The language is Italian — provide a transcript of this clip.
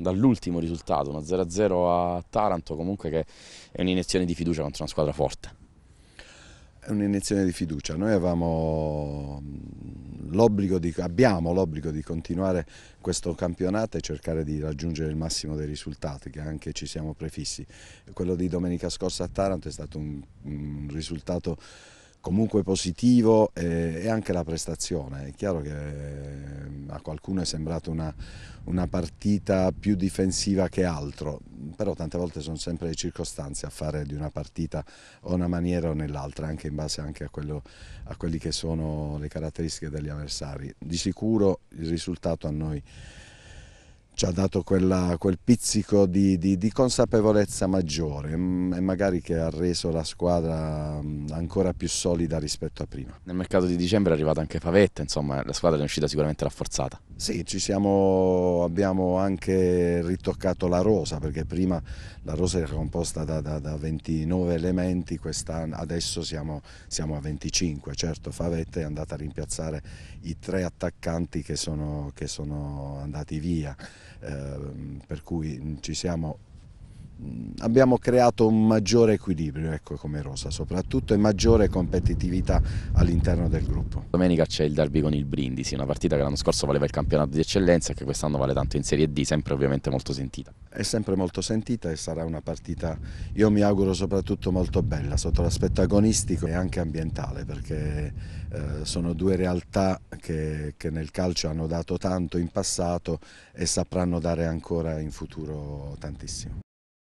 dall'ultimo risultato, uno 0-0 a Taranto, comunque che è un'iniezione di fiducia contro una squadra forte. È un'iniezione di fiducia, noi avevamo mm, l'obbligo di, abbiamo l'obbligo di continuare questo campionato e cercare di raggiungere il massimo dei risultati che anche ci siamo prefissi. Quello di domenica scorsa a Taranto è stato un, un risultato comunque positivo e, eh, e anche la prestazione. È chiaro che a qualcuno è sembrata una, una partita più difensiva che altro, però tante volte sono sempre le circostanze a fare di una partita o una maniera o nell'altra, anche in base anche a, quello, a quelle che sono le caratteristiche degli avversari. Di sicuro il risultato a noi ci ha dato quella, quel pizzico di, di, di, consapevolezza maggiore mm, e magari che ha reso la squadra mm, ancora più solida rispetto a prima. Nel mercato di dicembre è arrivata anche Favetta, insomma la squadra è uscita sicuramente rafforzata. Sì, siamo, abbiamo anche ritoccato la rosa perché prima la rosa era composta da, da, da 29 elementi, adesso siamo, siamo, a 25, certo Favetta è andata a rimpiazzare i tre attaccanti che sono, che sono andati via. Ehm, per cui ci siamo Mm, abbiamo creato un maggiore equilibrio ecco, come rosa soprattutto e maggiore competitività all'interno del gruppo. Domenica c'è il derby con il Brindisi, una partita che l'anno scorso valeva il campionato di eccellenza e che quest'anno vale tanto in Serie D, sempre ovviamente molto sentita. È sempre molto sentita e sarà una partita, io mi auguro soprattutto molto bella sotto l'aspetto agonistico e anche ambientale perché eh, sono due realtà che, che nel calcio hanno dato tanto in passato e sapranno dare ancora in futuro tantissimo.